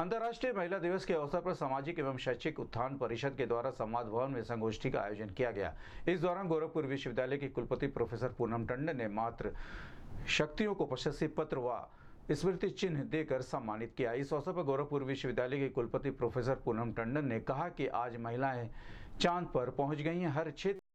अंतर्राष्ट्रीय महिला दिवस के अवसर पर सामाजिक एवं शैक्षिक उत्थान परिषद के द्वारा संवाद भवन में संगोष्ठी का आयोजन किया गया इस दौरान गोरखपुर विश्वविद्यालय के कुलपति प्रोफेसर पूनम टंडन ने मात्र शक्तियों को प्रशस्ति पत्र व स्मृति चिन्ह देकर सम्मानित किया इस अवसर पर गोरखपुर विश्वविद्यालय के कुलपति प्रोफेसर पूनम टंडन ने कहा कि आज महिलाएं चांद पर पहुंच गई हैं हर क्षेत्र